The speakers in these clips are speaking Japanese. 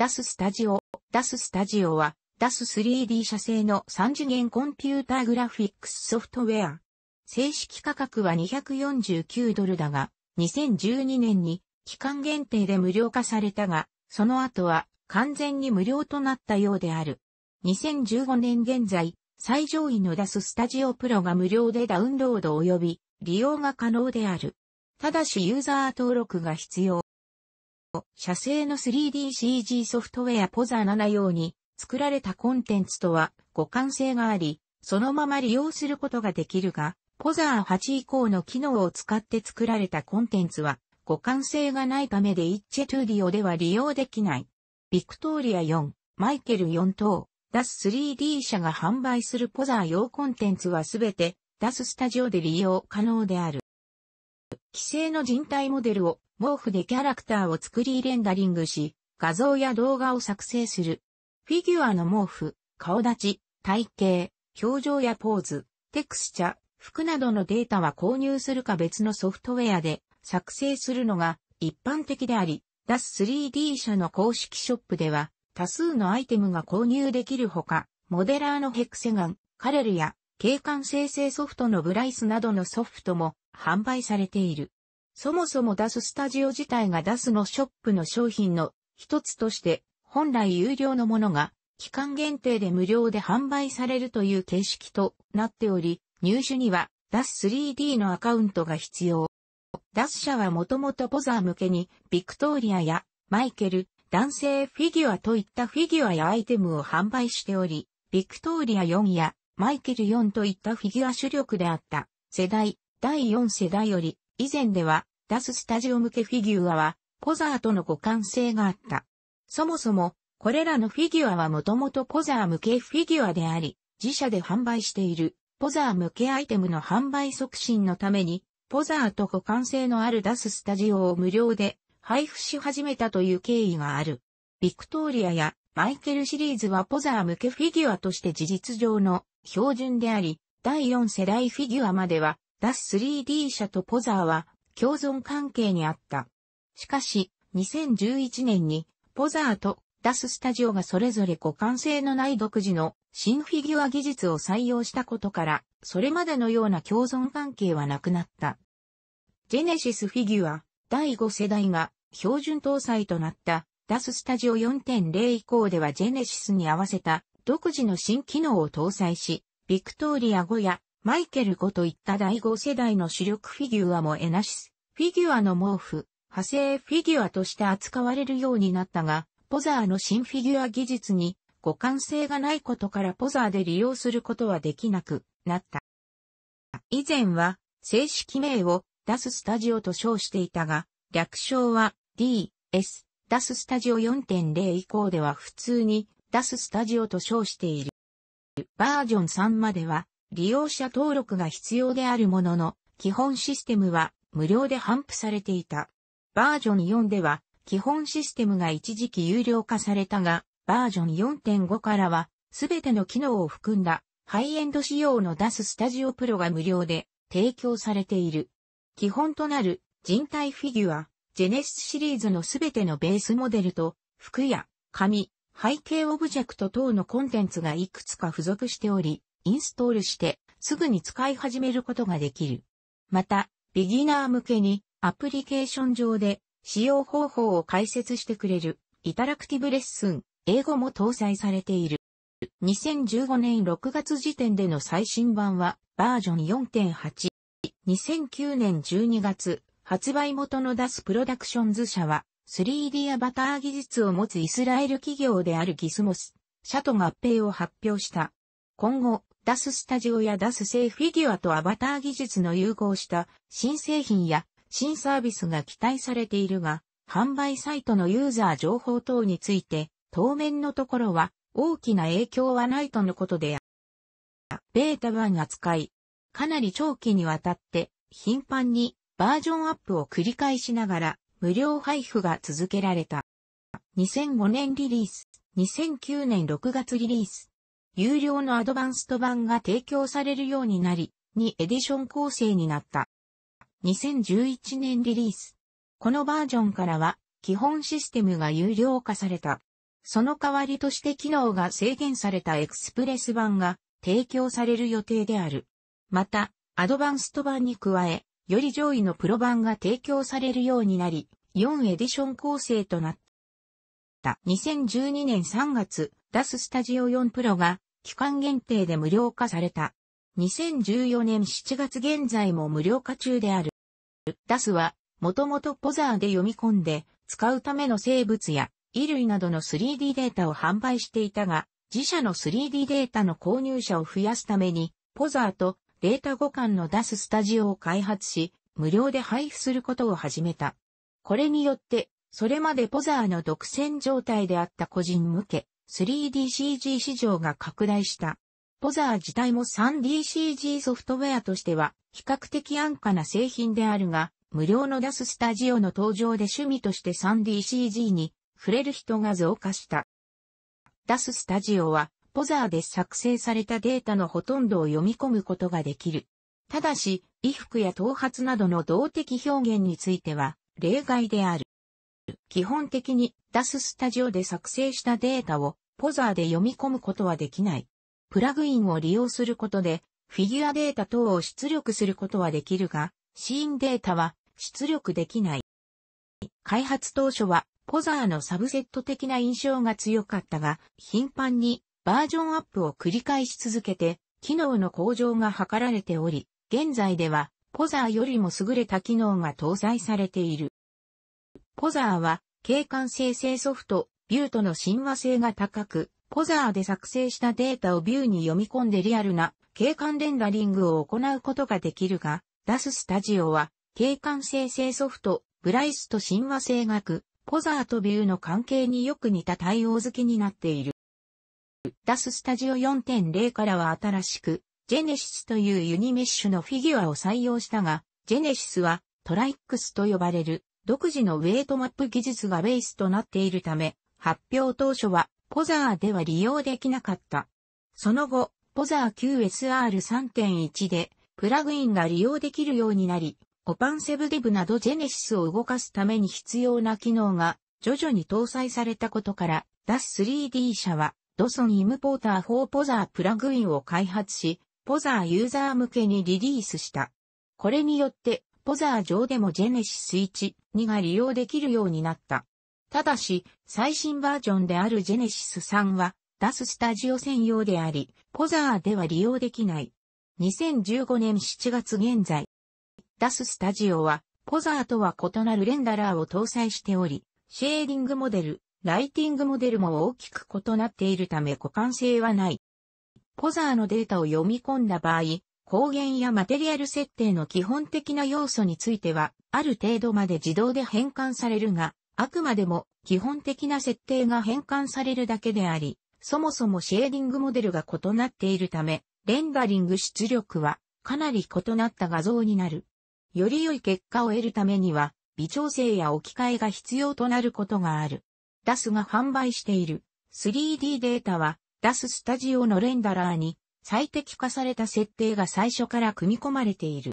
ダススタジオ。ダススタジオは、ダス 3D 社製の3次元コンピューターグラフィックスソフトウェア。正式価格は249ドルだが、2012年に期間限定で無料化されたが、その後は完全に無料となったようである。2015年現在、最上位のダススタジオプロが無料でダウンロード及び利用が可能である。ただしユーザー登録が必要。社製の 3DCG ソフトウェアポザ7用に作られたコンテンツとは互換性があり、そのまま利用することができるが、ポザー8以降の機能を使って作られたコンテンツは互換性がないためでイッチェトゥーディオでは利用できない。ビクトリア4、マイケル4等、ダス3 d 社が販売するポザー用コンテンツはすべてダススタジオで利用可能である。規制の人体モデルを毛布でキャラクターを作りレンダリングし、画像や動画を作成する。フィギュアの毛布、顔立ち、体型、表情やポーズ、テクスチャ、服などのデータは購入するか別のソフトウェアで作成するのが一般的であり、DAS3D 社の公式ショップでは多数のアイテムが購入できるほか、モデラーのヘクセガン、カレルや景観生成ソフトのブライスなどのソフトも販売されている。そもそもダススタジオ自体がダスのショップの商品の一つとして、本来有料のものが期間限定で無料で販売されるという形式となっており、入手にはダス3 d のアカウントが必要。ダス社はもともとポザー向けに、ビクトーリアやマイケル、男性フィギュアといったフィギュアやアイテムを販売しており、ビクトーリア4やマイケル4といったフィギュア主力であった世代、第4世代より以前では、ダススタジオ向けフィギュアは、ポザーとの互換性があった。そもそも、これらのフィギュアはもともとポザー向けフィギュアであり、自社で販売している、ポザー向けアイテムの販売促進のために、ポザーと互換性のあるダススタジオを無料で配布し始めたという経緯がある。ビクトリアやマイケルシリーズはポザー向けフィギュアとして事実上の標準であり、第4世代フィギュアまではダス 3D 社とポザーは共存関係にあった。しかし、2011年にポザーとダススタジオがそれぞれ互換性のない独自の新フィギュア技術を採用したことから、それまでのような共存関係はなくなった。ジェネシスフィギュア第5世代が標準搭載となったダススタジオ4.0以降ではジェネシスに合わせた独自の新機能を搭載し、ビクトーリア5やマイケルこといった第5世代の主力フィギュアもエナシス、フィギュアの毛布、派生フィギュアとして扱われるようになったが、ポザーの新フィギュア技術に互換性がないことからポザーで利用することはできなくなった。以前は正式名をダススタジオと称していたが、略称は D、S、ダススタジオ4.0以降では普通にダススタジオと称している。バージョン3までは利用者登録が必要であるものの、基本システムは無料で頒布されていた。バージョン4では、基本システムが一時期有料化されたが、バージョン4.5からは、すべての機能を含んだ、ハイエンド仕様の出すスタジオプロが無料で提供されている。基本となる人体フィギュア、ジェネシスシリーズのすべてのベースモデルと、服や紙、背景オブジェクト等のコンテンツがいくつか付属しており、インストールしてすぐに使い始めることができる。また、ビギナー向けにアプリケーション上で使用方法を解説してくれるイタラクティブレッスン、英語も搭載されている。2015年6月時点での最新版はバージョン4.8。2009年12月、発売元のダスプロダクションズ社は 3D アバター技術を持つイスラエル企業であるギスモス、社と合併を発表した。今後、ダススタジオやダス製フィギュアとアバター技術の融合した新製品や新サービスが期待されているが、販売サイトのユーザー情報等について、当面のところは大きな影響はないとのことである。ベータ版扱い。かなり長期にわたって頻繁にバージョンアップを繰り返しながら無料配布が続けられた。2005年リリース、2009年6月リリース、有料のアドバンスト版が提供されるようになり、2エディション構成になった。2011年リリース。このバージョンからは、基本システムが有料化された。その代わりとして機能が制限されたエクスプレス版が提供される予定である。また、アドバンスト版に加え、より上位のプロ版が提供されるようになり、4エディション構成となった。2012年3月、ダススタジオ4プロが期間限定で無料化された。2014年7月現在も無料化中である。ダスは、もともとポザーで読み込んで、使うための生物や衣類などの 3D データを販売していたが、自社の 3D データの購入者を増やすために、ポザーとデータ互換のダススタジオを開発し、無料で配布することを始めた。これによって、それまでポザーの独占状態であった個人向け、3DCG 市場が拡大した。ポザー自体も 3DCG ソフトウェアとしては比較的安価な製品であるが、無料のダススタジオの登場で趣味として 3DCG に触れる人が増加した。ダススタジオはポザーで作成されたデータのほとんどを読み込むことができる。ただし、衣服や頭髪などの動的表現については例外である。基本的に DAS スタジオで作成したデータをポザーで読み込むことはできない。プラグインを利用することで、フィギュアデータ等を出力することはできるが、シーンデータは出力できない。開発当初は、ポザーのサブセット的な印象が強かったが、頻繁にバージョンアップを繰り返し続けて、機能の向上が図られており、現在では、ポザーよりも優れた機能が搭載されている。ポザーは、景観生成ソフト、ビューとの親和性が高く、ポザーで作成したデータをビューに読み込んでリアルな景観レンダリングを行うことができるが、ダススタジオは、景観生成ソフト、ブライスと親和性学、ポザーとビューの関係によく似た対応付きになっている。ダススタジオ4.0からは新しく、ジェネシスというユニメッシュのフィギュアを採用したが、ジェネシスはトライックスと呼ばれる独自のウェイトマップ技術がベースとなっているため、発表当初はポザーでは利用できなかった。その後、ポザー QSR3.1 でプラグインが利用できるようになり、オパンセブディブなどジェネシスを動かすために必要な機能が徐々に搭載されたことから、DAS3D 社はドソンイムポーター4ポザープラグインを開発し、ポザーユーザー向けにリリースした。これによってポザー上でもジェネシス1、2が利用できるようになった。ただし、最新バージョンであるジェネシス3は、ダススタジオ専用であり、ポザーでは利用できない。2015年7月現在、ダススタジオは、ポザーとは異なるレンダラーを搭載しており、シェーディングモデル、ライティングモデルも大きく異なっているため互換性はない。ポザーのデータを読み込んだ場合、光源やマテリアル設定の基本的な要素については、ある程度まで自動で変換されるが、あくまでも基本的な設定が変換されるだけであり、そもそもシェーディングモデルが異なっているため、レンダリング出力はかなり異なった画像になる。より良い結果を得るためには、微調整や置き換えが必要となることがある。DAS が販売している 3D データは DAS スタジオのレンダラーに最適化された設定が最初から組み込まれている。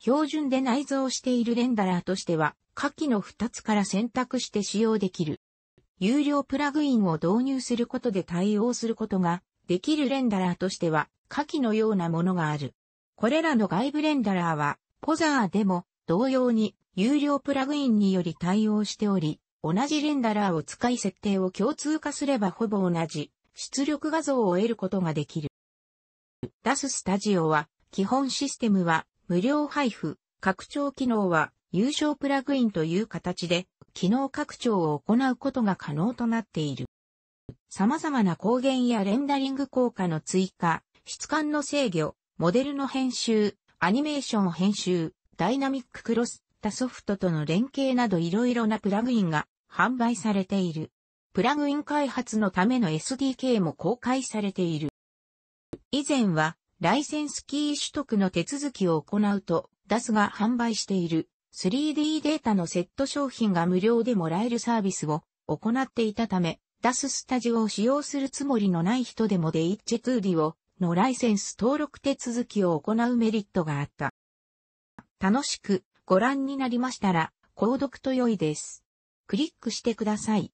標準で内蔵しているレンダラーとしては、下記の2つから選択して使用できる。有料プラグインを導入することで対応することができるレンダラーとしては、下記のようなものがある。これらの外部レンダラーは、ポザーでも同様に有料プラグインにより対応しており、同じレンダラーを使い設定を共通化すればほぼ同じ出力画像を得ることができる。出すスタジオは、基本システムは無料配布、拡張機能は優勝プラグインという形で、機能拡張を行うことが可能となっている。様々な光源やレンダリング効果の追加、質感の制御、モデルの編集、アニメーション編集、ダイナミッククロス他ソフトとの連携などいろいろなプラグインが販売されている。プラグイン開発のための SDK も公開されている。以前は、ライセンスキー取得の手続きを行うと、ダスが販売している 3D データのセット商品が無料でもらえるサービスを行っていたため、ダススタジオを使用するつもりのない人でもデイッチェツーリオのライセンス登録手続きを行うメリットがあった。楽しくご覧になりましたら、購読と良いです。クリックしてください。